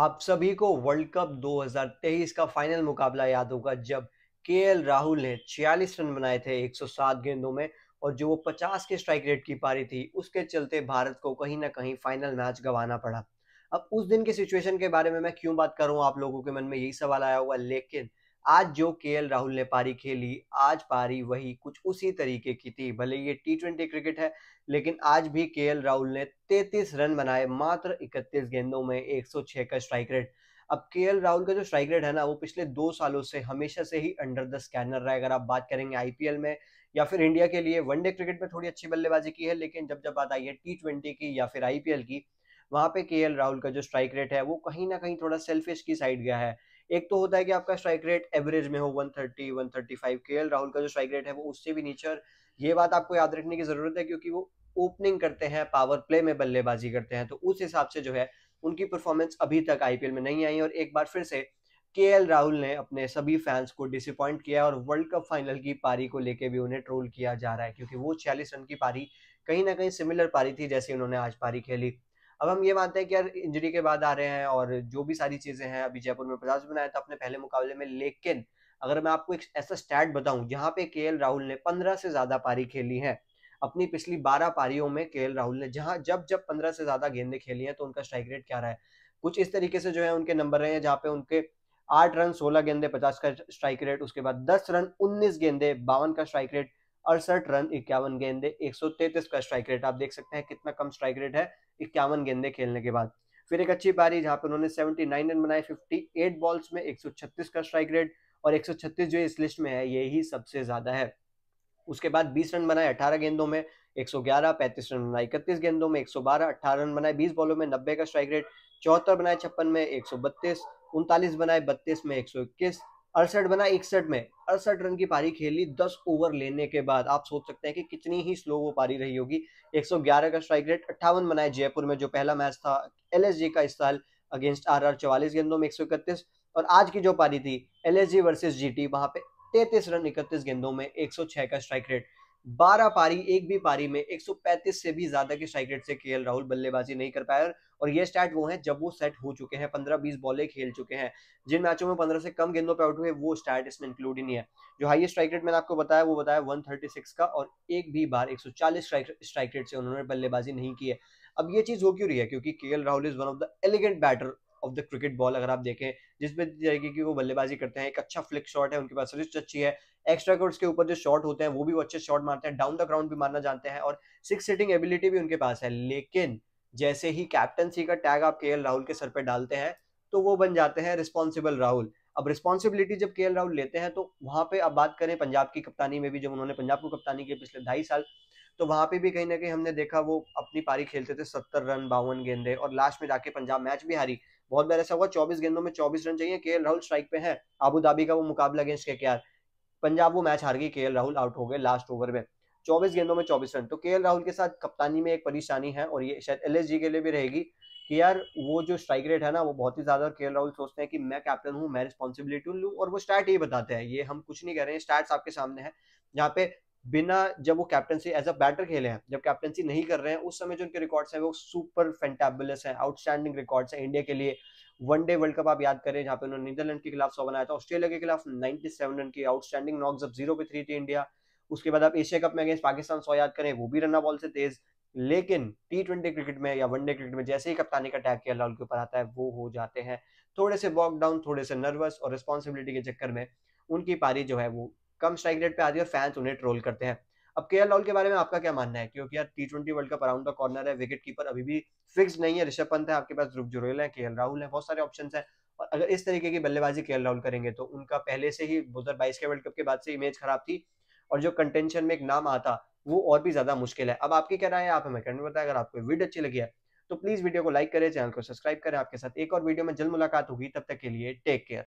आप सभी को वर्ल्ड कप 2023 का फाइनल मुकाबला याद होगा जब के राहुल ने 46 रन बनाए थे 107 गेंदों में और जो वो 50 के स्ट्राइक रेट की पारी थी उसके चलते भारत को कहीं ना कहीं फाइनल मैच गंवाना पड़ा अब उस दिन की सिचुएशन के बारे में मैं क्यों बात करूं आप लोगों के मन में यही सवाल आया होगा लेकिन आज जो के राहुल ने पारी खेली आज पारी वही कुछ उसी तरीके की थी भले ये टी ट्वेंटी क्रिकेट है लेकिन आज भी के राहुल ने 33 रन बनाए मात्र 31 गेंदों में 106 का स्ट्राइक रेट अब के राहुल का जो स्ट्राइक रेट है ना वो पिछले दो सालों से हमेशा से ही अंडर द स्कैनर रहा है अगर आप बात करेंगे आईपीएल में या फिर इंडिया के लिए वनडे क्रिकेट में थोड़ी अच्छी बल्लेबाजी की है लेकिन जब जब बात आई है टी ट्वेंटी की या फिर आईपीएल की वहां पे के राहुल का जो स्ट्राइक रेट है वो कहीं ना कहीं थोड़ा सेल्फिश की साइड गया है एक तो होता है कि आपका स्ट्राइक रेट एवरेज में हो 130 135 केएल राहुल का जो स्ट्राइक रेट है वो उससे भी नीचे और ये बात आपको याद रखने की जरूरत है क्योंकि वो ओपनिंग करते हैं पावर प्ले में बल्लेबाजी करते हैं तो उस हिसाब से जो है उनकी परफॉर्मेंस अभी तक आईपीएल में नहीं आई और एक बार फिर से के राहुल ने अपने सभी फैंस को डिसअपॉइंट किया और वर्ल्ड कप फाइनल की पारी को लेकर भी उन्हें ट्रोल किया जा रहा है क्योंकि वो छियालीस रन की पारी कहीं ना कहीं सिमिलर पारी थी जैसे उन्होंने आज पारी खेली अब हम ये मानते हैं कि यार इंजरी के बाद आ रहे हैं और जो भी सारी चीजें हैं अभी जयपुर में पचास बनाया था तो अपने पहले मुकाबले में लेकिन अगर मैं आपको एक ऐसा स्टैट बताऊं जहां पे के राहुल ने पंद्रह से ज्यादा पारी खेली है अपनी पिछली बारह पारियों में के राहुल ने जहां जब जब पंद्रह से ज्यादा गेंदे खेली हैं तो उनका स्ट्राइक रेट क्या रहा है कुछ इस तरीके से जो है उनके नंबर रहे हैं जहाँ पे उनके आठ रन सोलह गेंदे पचास का स्ट्राइक रेट उसके बाद दस रन उन्नीस गेंदे बावन का स्ट्राइक रेट अड़सठ रन इक्यावन गेंदे एक का स्ट्राइक रेट आप देख सकते हैं कितना कम स्ट्राइक रेट है इक्यावन गेंदे खेलने के बाद फिर एक अच्छी पारी जहाँ पर उन्होंने 79 रन बनाए 58 बॉल्स में 136 का स्ट्राइक रेट और 136 जो इस लिस्ट में है ये ही सबसे ज्यादा है उसके बाद 20 रन बनाए 18 गेंदों में 111 35 रन बनाए इकतीस गेंदों में 112 18 रन बनाए 20 बॉलों में 90 का स्ट्राइक रेट चौहत्तर बनाए छप्पन में एक बत्तीस उनतालीस बनाए बत्तीस में इक्कीस अड़सठ बना इकसठ में अड़सठ रन की पारी खेली दस ओवर लेने के बाद आप सोच सकते हैं कि कितनी ही स्लो वो पारी रही होगी 111 का स्ट्राइक रेट अट्ठावन बनाए जयपुर में जो पहला मैच था एल का इस साल अगेंस्ट आर आर चवालीस गेंदों में एक और आज की जो पारी थी L S G versus T वहां पे तैतीस रन इकतीस गेंदों में छह का स्ट्राइक रेट 12 पारी एक भी पारी में 135 से भी ज्यादा के स्ट्राइक रेट से के राहुल बल्लेबाजी नहीं कर पाया और ये स्टैट वो है जब वो सेट हो चुके हैं 15-20 बॉले खेल चुके हैं जिन मैचों में 15 से कम गेंदों पे आउट हुए वो स्टैट इसमें इंक्लूड ही नहीं है जो हाईएस्ट स्ट्राइक रेट मैंने आपको बताया वो बताया सिक्स का और एक भी बार 140 स्ट्राइक रेट से उन्होंने बल्लेबाजी नहीं की है अब ये चीज हो क्यों रही है क्योंकि के Rahul is one of the elegant batter of the cricket ball अगर आप देखें जिस तरीके की वो बल्लेबाजी करते हैं एक अच्छा फ्लिक शॉट है उनके पास रिस्ट अच्छी है एक्स्ट्रा कोर्ट्स के ऊपर जो शॉट होते हैं वो भी वो अच्छे शॉट मारते हैं डाउन द ग्राउंड भी मारना जानते हैं और सिक्स सीटिंग एबिलिटी भी उनके पास है लेकिन जैसे ही कैप्टनसी का टैग आप के राहुल के सर पर डालते हैं तो वो बन जाते हैं रिस्पॉन्सिबल राहुल अब रिस्पॉन्सिबिलिटी जब के राहुल लेते हैं तो वहाँ पे अब बात करें पंजाब की कप्तानी में भी जब उन्होंने पंजाब को कप्तानी की पिछले ढाई साल तो वहाँ पे भी कहीं ना कहीं हमने देखा वो अपनी पारी खेलते थे सत्तर रन बावन गेंदे और लास्ट में जाके पंजाब मैच भी हारी बहुत बार ऐसा हुआ चौबीस गेंदों में चौबीस रन चाहिए के राहुल स्ट्राइक पे है आबू धाबी का वो मुकाबला अगेंस्ट के पंजाब वो मैच हार गई के राहुल आउट हो गए लास्ट ओवर में चौबीस गेंदों में चौबीस रन तो के राहुल के साथ कप्तानी में एक परेशानी है और ये शायद एल के लिए भी रहेगी कि यार वो जो स्ट्राइक रेट है ना वो बहुत ही ज्यादा और के राहुल सोचते हैं कि मैं कैप्टन हूँ मैं रिस्पॉन्सिबिलिटी लू और वो स्टार्ट ये बताते हैं ये हम कुछ नहीं कह रहे हैं स्टार्ट आपके सामने है जहाँ पे बिना जब वो कैप्टनसी एज अ बैटर खेले हैं जब कैप्टनसी नहीं कर रहे हैं उस समय जो उनके रिकॉर्ड्स हैं वो सुपर फेंटेबुलस हैं आउटस्टैंडिंग रिकॉर्ड्स हैं इंडिया के लिए वनडे वर्ल्ड कप आप याद करें जहां पे उन्होंने नीदरलैंड के खिलाफ सौ बनाया था ऑस्ट्रेलिया के खिलाफ 97 रन की आउटस्टैंडिंग नॉक्स अब जीरो पे थ्री थी इंडिया उसके बाद आप एशिया कप में अगेंस्ट पाकिस्तान सौ याद करें वो भी रन बॉल से तेज लेकिन टी ट्वेंटी क्रिकेट में या वनडे क्रिकेट में जैसे ही कप्तानी का टैग किया के ऊपर आता है वो हो जाते हैं थोड़े से वॉकडाउन थोड़े से नर्वस और रिस्पॉन्सिबिलिटी के चक्कर में उनकी पारी जो है वो कम स्ट्राइक रेट पे आती है और फैंस उन्हें ट्रोल करते हैं अब के राहुल के बारे में आपका क्या मानना है क्योंकि यार T twenty world cup around the corner है विकेट कीपर अभी भी फिक्स नहीं है ऋषभ पंत है आपके पास ध्रुव जुरेल है के राहुल है बहुत सारे ऑप्शन है और अगर इस तरीके की बल्लेबाजी के राहुल करेंगे तो उनका पहले से ही दो के वर्ल्ड कप के बाद से इमेज खराब थी और जो कंटेंशन में एक नाम आता वो और भी ज्यादा मुश्किल है अब आपकी क्या राय है आप हमें कमेंट बताएं अगर आपको वीडियो अच्छी लगी है तो प्लीज वीडियो को लाइक करें चैनल को सब्सक्राइब करें आपके साथ एक और वीडियो में जल्द मुलाकात होगी तब तक के लिए टेक केयर